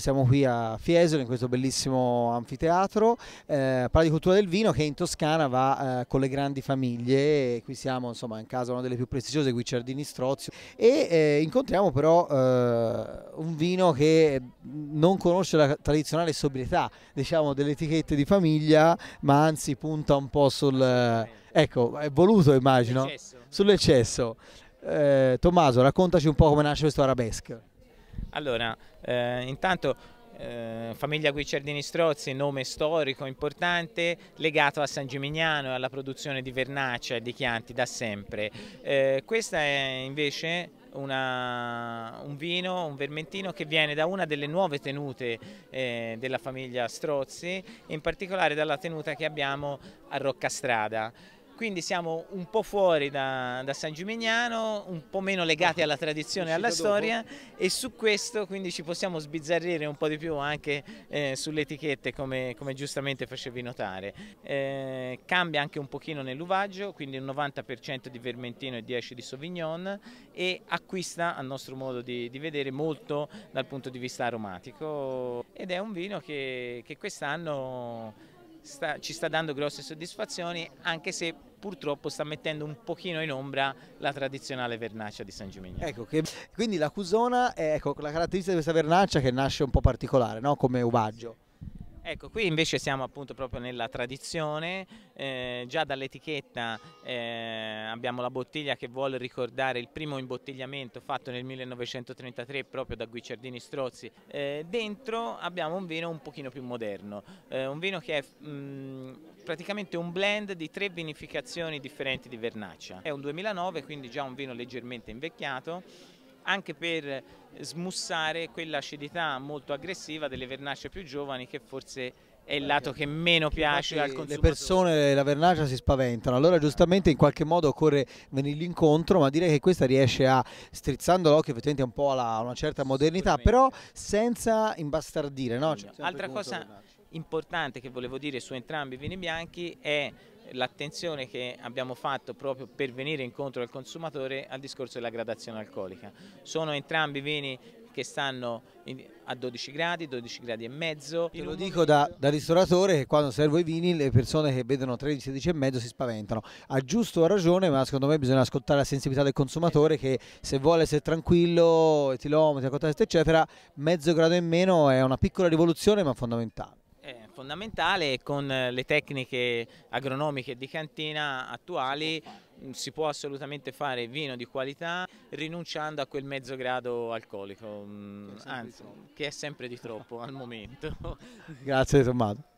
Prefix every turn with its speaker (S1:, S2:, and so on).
S1: Siamo qui a Fiesole, in questo bellissimo anfiteatro, eh, parla di cultura del vino che in Toscana va eh, con le grandi famiglie, qui siamo insomma in casa una delle più prestigiose, Guicciardini Giardini Strozio, e eh, incontriamo però eh, un vino che non conosce la tradizionale sobrietà, diciamo, delle etichette di famiglia, ma anzi punta un po' sul... Ecco, è voluto immagino, sull'eccesso. Sull eh, Tommaso, raccontaci un po' come nasce questo arabesque.
S2: Allora, eh, intanto eh, famiglia Guicciardini Strozzi, nome storico importante legato a San Gimignano e alla produzione di vernaccia e di chianti da sempre. Eh, questa è invece una, un vino, un vermentino che viene da una delle nuove tenute eh, della famiglia Strozzi, in particolare dalla tenuta che abbiamo a Roccastrada quindi siamo un po' fuori da, da, San Gimignano, un po' meno legati alla tradizione e alla storia e su questo quindi ci possiamo sbizzarrire un po' di più anche eh, sulle etichette come, come, giustamente facevi notare. Eh, cambia anche un pochino nell'uvaggio, quindi un 90% di Vermentino e 10% di Sauvignon e acquista a nostro modo di, di, vedere molto dal punto di vista aromatico ed è un vino che, che quest'anno sta, ci sta dando grosse soddisfazioni anche se purtroppo sta mettendo un pochino in ombra la tradizionale
S1: vernaccia di San Gimignano. Ecco, che, quindi la Cusona è ecco, la caratteristica di questa vernaccia che nasce un po' particolare no? come uvaggio.
S2: Ecco, qui invece siamo appunto proprio nella tradizione, eh, già dall'etichetta eh, abbiamo la bottiglia che vuole ricordare il primo imbottigliamento fatto nel 1933 proprio da Guicciardini Strozzi. Eh, dentro abbiamo un vino un pochino più moderno, eh, un vino che è mh, mm, praticamente un blend di tre vinificazioni differenti di Vernaccia. È un 2009, quindi già un vino leggermente invecchiato anche per smussare quell'acidità molto aggressiva delle vernacce più giovani che forse è il eh, lato che meno piace al consumatore. Le persone,
S1: la vernaccia si spaventano, allora giustamente in qualche modo occorre venirgli incontro, ma direi che questa riesce a, strizzando l'occhio effettivamente un po' alla, a una certa modernità, però senza imbastardire. No? Cioè, Altra cosa
S2: importante che volevo dire su entrambi i vini bianchi è l'attenzione che abbiamo fatto proprio per venire incontro al consumatore al discorso della gradazione alcolica. Sono entrambi vini che stanno a 12 gradi, 12 gradi e mezzo. Io lo dico
S1: da, da, ristoratore che quando servo i vini le persone che vedono 13, 16 e mezzo si spaventano. Ha giusto ragione, ma secondo me bisogna ascoltare la sensibilità del consumatore che se vuole essere tranquillo, etilometri, eccetera, mezzo grado in meno è una piccola rivoluzione ma fondamentale
S2: fondamentale con eh, le tecniche agronomiche di cantina attuali mm, si può assolutamente fare vino di qualità rinunciando a quel mezzo grado alcolico, mm, anzi che è sempre di troppo al momento.
S1: Grazie Tommaso.